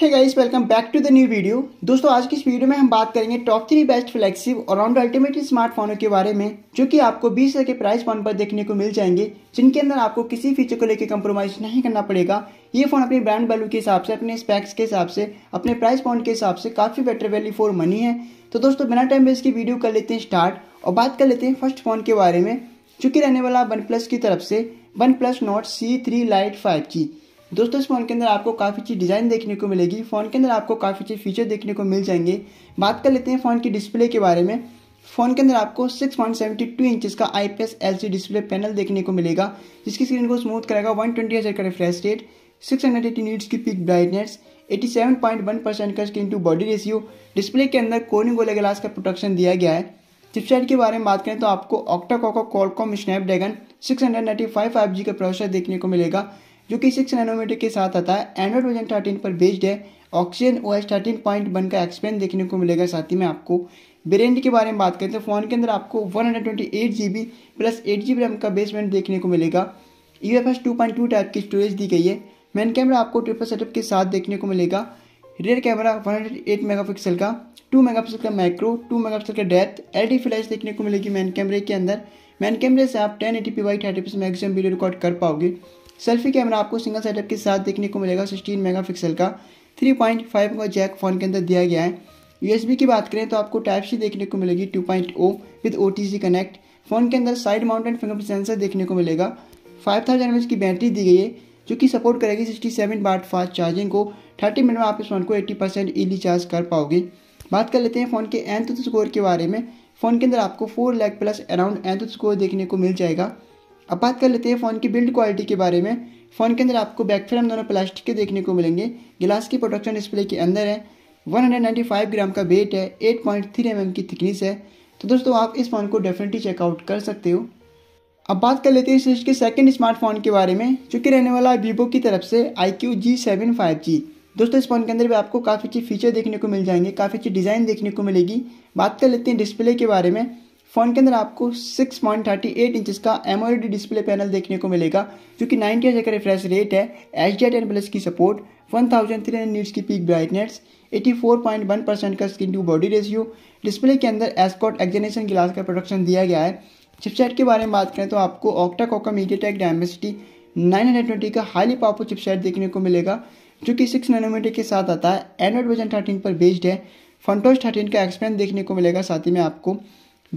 है guys welcome back to the new video दोस्तों आज की इस वीडियो में हम बात करेंगे टॉप थ्री बेस्ट फ्लैगशिप और ऑन अल्टीमेट स्मार्टफोनों के बारे में जो कि आपको बीस के प्राइस पॉइंट पर देखने को मिल जाएंगे जिनके अंदर आपको किसी फीचर को लेकर कंप्रोमाइज नहीं करना पड़ेगा ये फ़ोन अपने ब्रांड वैल्यू के हिसाब से अपने स्पैक्स के हिसाब से अपने प्राइस पॉइंट के हिसाब से काफ़ी बेटर वैल्यू फॉर मनी है तो दोस्तों बिना टाइम वेस्ट की वीडियो कर लेते हैं स्टार्ट और बात कर लेते हैं फर्स्ट फ़ोन के बारे में चूँकि रहने वाला वन प्लस की तरफ से OnePlus Nord C three lite five की दोस्तों इस फ़ोन के अंदर आपको काफ़ी चीज़ डिज़ाइन देखने को मिलेगी फ़ोन के अंदर आपको काफ़ी चीज़ फीचर देखने को मिल जाएंगे बात कर लेते हैं फ़ोन की डिस्प्ले के बारे में फ़ोन के अंदर आपको 6.72 पॉइंट का आई पी डिस्प्ले पैनल देखने को मिलेगा जिसकी स्क्रीन को स्मूथ करेगा वन ट्वेंटी का refresh rate six hundred eighty nits की पिक ब्राइटनेस 87.1 परसेंट का screen to body ratio display के अंदर कोनिंग गोले ग्लास का प्रोटेक्शन दिया गया है चिपसेट के बारे में बात करें तो आपको octa core Qualcomm Snapdragon six hundred five का प्रोसेसर देखने को मिलेगा जो कि सिक्स नैनोमीटर के साथ आता है एंड्रॉइड वर्जन थर्टीन पर बेस्ड है oxygen O S thirteen point one का एक्सपेन देखने को मिलेगा साथ ही में आपको ब्रेंड के बारे में बात करें तो फ़ोन के अंदर आपको one hundred twenty eight G B plus eight G B RAM का बेसमेंट देखने को मिलेगा U F S two point two type की स्टोरेज दी गई है मेन कैमरा आपको ट्रिपल सेटअप के साथ देखने को मिलेगा रियर कैमरा 108 मेगापिक्सल का 2 मेगापिक्सल का माइक्रो 2 मेगापिक्सल का डेथ एल डी फ्लैश देखने को मिलेगी मेन कैमरे के अंदर मेन कैमरे से आप ten eighty P Y thirty maximum video record कर पाओगे सेल्फी कैमरा आपको सिंगल सेटअप के साथ देखने को मिलेगा सिक्सटीन मेगा का थ्री पॉइंट फाइव का जैक फ़ोन के अंदर दिया गया है यूएसबी की बात करें तो आपको टाइप सी देखने को मिलेगी two point O with O connect phone के अंदर साइड माउंटेड फिंगरप्रिंट सेंसर देखने को मिलेगा फाइव थाउजेंड एम की बैटरी दी गई है जो कि सपोर्ट करेगी sixty seven watt fast charging को थर्टी मिनट में आप इस फ़ोन को एट्टी परसेंट ईली चार्ज कर पाओगे बात कर लेते हैं फ़ोन के एंथ स्कोर के बारे में फ़ोन के अंदर आपको फोर लैख प्लस अराउंड एंथ स्कोर देखने को मिल जाएगा अब बात कर लेते हैं फ़ोन की बिल्ड क्वालिटी के बारे में फ़ोन के अंदर आपको बैक फ्रेम दोनों प्लास्टिक के देखने को मिलेंगे गिलास की प्रोटेक्शन डिस्प्ले के अंदर है 195 ग्राम का वेट है 8.3 पॉइंट mm की थिकनेस है तो दोस्तों आप इस फ़ोन को डेफिनेटली चेकआउट कर सकते हो अब बात कर लेते हैं इस लिस्ट के स्मार्टफोन के बारे में जो कि रहने वाला है वीवो की तरफ से I Q G seven five G दोस्तों इस फ़ोन के अंदर भी आपको काफ़ी अच्छी फीचर देखने को मिल जाएंगे काफ़ी अच्छी डिज़ाइन देखने को मिलेगी बात कर लेते हैं डिस्प्ले के बारे में फ़ोन के अंदर आपको 6.38 पॉइंट इंचज का डी डिस्प्ले पैनल देखने को मिलेगा जो कि नाइनटी हज़ार का रिफ्रेश रेट है एच डी टेन प्लस की सपोर्ट 1300 थाउजेंड थ्री हंड्रेड की पीक ब्राइटनेस 84.1 परसेंट का screen to body ratio display के अंदर एस्कॉट एक्जेनेशन ग्लास का प्रोडक्शन दिया गया है चिपसेट के बारे में बात करें तो आपको octa core MediaTek Dimensity nine का हाईली पावरफुल चिपसेट देखने को मिलेगा जो कि सिक्स नाइनोमीटर के साथ आता है एंड्रॉइड वर्जन थर्टीन पर बेस्ड है फंटोज थर्टीन का एक्सपेंड देखने को मिलेगा साथ ही में आपको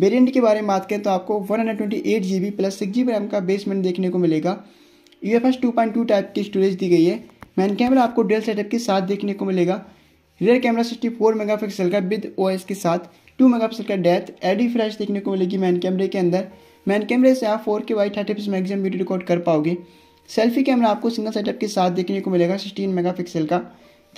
वेरियंट के बारे में बात करें तो आपको one hundred twenty eight G B plus six G B RAM का बेसमेंट देखने को मिलेगा U F S two point two type की स्टोरेज दी गई है मैन कैमरा आपको डेल सेटअप के साथ देखने को मिलेगा rear camera sixty four megapixel का विद ओ एस के साथ टू मेगा पिक्सल का डेथ एडी फ्लैश देखने को मिलेगी मैन कैमरे के अंदर मैन कैमरे से आप फोर के वाई थर्टी पिक्स मैगजिम वीडियो रिकॉर्ड कर पाओगे सेल्फी कैमरा आपको सिंगल सेटअप के साथ देखने को मिलेगा सिक्सटीन मेगा पिक्सल का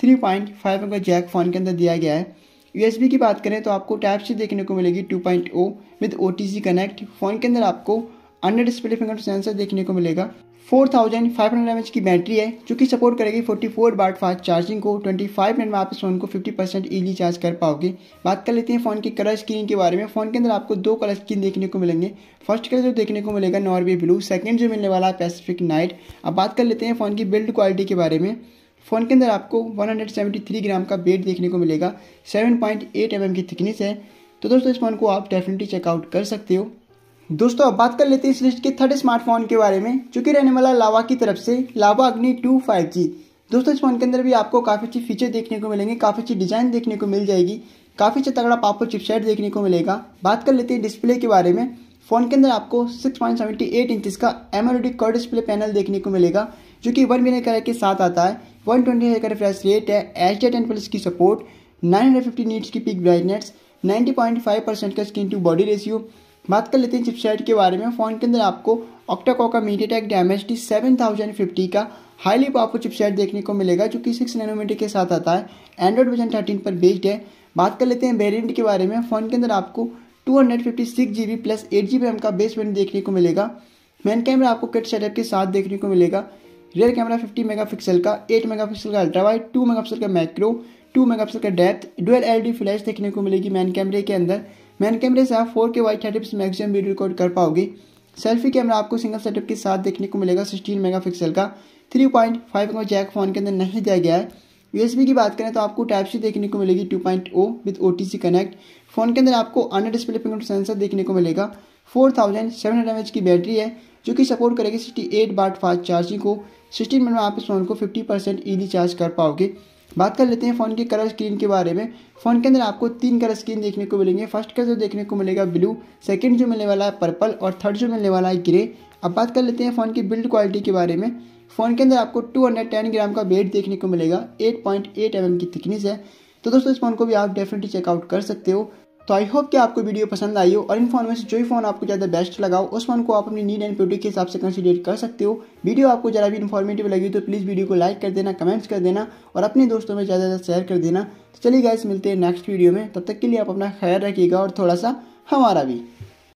three point five jack phone के अंदर दिया गया है यूएसबी की बात करें तो आपको टैप सी देखने को मिलेगी two point O with O T C connect phone के अंदर आपको अंडर डिस्प्ले फिंगर सेंसर देखने को मिलेगा 4500 mAh की बैटरी है जो कि सपोर्ट करेगी 44 फोर बार्ट फास्ट चार्जिंग को 25 मिनट में आप इस फ़ोन को 50 परसेंट ईजी चार्ज कर पाओगे बात कर लेते हैं फ़ोन की कलर स्क्रीन के बारे में फ़ोन के अंदर आपको दो कलर स्क्रीन देखने को मिलेंगे फर्स्ट कलर जो देखने को मिलेगा नॉर्वे ब्लू सेकंड जो मिलने वाला है पैसिफिक नाइट अब बात कर लेते हैं फ़ोन की बिल्ड क्वालिटी के बारे में फ़ोन के अंदर आपको 173 ग्राम का वेट देखने को मिलेगा 7.8 पॉइंट mm की थिकनेस है तो दोस्तों इस फ़ोन को आप डेफिनेटली चेकआउट कर सकते हो दोस्तों अब बात कर लेते हैं इस लिस्ट के थर्ड स्मार्टफोन के बारे में जो कि रहने वाला लावा की तरफ से लावा अग्नि टू फाइव जी दोस्तों इस फोन के अंदर भी आपको काफ़ी अच्छी फीचर देखने को मिलेंगे काफ़ी अच्छी डिज़ाइन देखने को मिल जाएगी काफ़ी अच्छा तगड़ा पापो चिपसेट देखने को मिलेगा बात कर लेते हैं डिस्प्ले के बारे में फ़ोन के अंदर आपको 6.78 पॉइंट का एमोलेडिक कर डिस्प्ले पैनल देखने को मिलेगा जो कि वन मिनट कलर के साथ आता है वन ट्वेंटी uh, का रिफ्रेश रेट है एच डी टेन प्लस की support nine hundred fifty nits की peak brightness ninety point five percent का स्क्रीन टू बॉडी रेशियो बात कर लेते हैं चिपसेट के बारे में फ़ोन के अंदर आपको ऑक्टाको का मीडिया टेक डैमेज डी सेवन थाउजेंड फिफ्टी का हाईली पावरफुल चिपसेट देखने को मिलेगा जो कि सिक्स नैनोमीटर के साथ आता है एंड्रॉइड वर्जन थर्टीन पर बेस्ड है बात कर लेते हैं वेरियंट के बारे में फ़ोन के अंदर आपको two hundred fifty six G B plus eight G B RAM का बेस वेरियंट देखने को मिलेगा मेन कैमरा आपको कट सेटअप के साथ देखने को मिलेगा रियर कैमरा 50 मेगापिक्सल का 8 मेगापिक्सल का अल्ट्रा वाइड 2 मेगापिक्सल का मैक्रो 2 मेगापिक्सल का डेप्थ डुअल डी फ्लैश देखने को मिलेगी मैन कैमरे के अंदर मैन कैमरे से आप फोर के वाइट सेटअप से मैक्सिमम वीडियो रिकॉर्ड कर पाओगे सेल्फी कैमरा आपको सिंगल सेटअप के साथ देखने को मिलेगा सिक्सटीन मेगा का three point five jack phone के अंदर नहीं दिया गया है यूएसबी की बात करें तो आपको टाइप सी देखने को मिलेगी 2.0 point O with O connect phone के अंदर आपको अंडर डिस्प्ले फिंगरप्रिंट सेंसर देखने को मिलेगा 4700 थाउजेंड की बैटरी है जो कि सपोर्ट करेगी sixty eight watt fast charging को सिक्सटीन मिनट में आप इस फ़ोन को फिफ्टी परसेंट ईजी चार्ज कर पाओगे बात कर लेते हैं फ़ोन के कलर स्क्रीन के बारे में फ़ोन के अंदर आपको तीन कलर स्क्रीन देखने को मिलेंगे फर्स्ट कलर जो देखने को मिलेगा ब्लू सेकंड जो मिलने वाला है पर्पल और थर्ड जो मिलने वाला है ग्रे अब बात कर लेते हैं फ़ोन की बिल्ड क्वालिटी के बारे में फ़ोन के अंदर आपको टू ग्राम का वेट देखने को मिलेगा एट पॉइंट mm की थिकनेस है तो दोस्तों इस फ़ोन को भी आप डेफिनेटली चेकआउट कर सकते हो तो आई होप कि आपको वीडियो पसंद आई हो और इन फोन में से जो ही फोन आपको ज़्यादा बेस्ट लगाओ उस फोन को आप अपनी नीड एंड ब्यूटी के हिसाब से कंसीडर कर सकते हो वीडियो आपको ज़रा भी इन्फॉर्मेटिव लगी तो प्लीज़ वीडियो को लाइक कर देना कमेंट्स कर देना और अपने दोस्तों में ज़्यादा ज़्यादा शेयर कर देना तो चलिए गाइस मिलते हैं नेक्स्ट वीडियो में तब तक के लिए आप अपना ख्याल रखिएगा और थोड़ा सा हमारा भी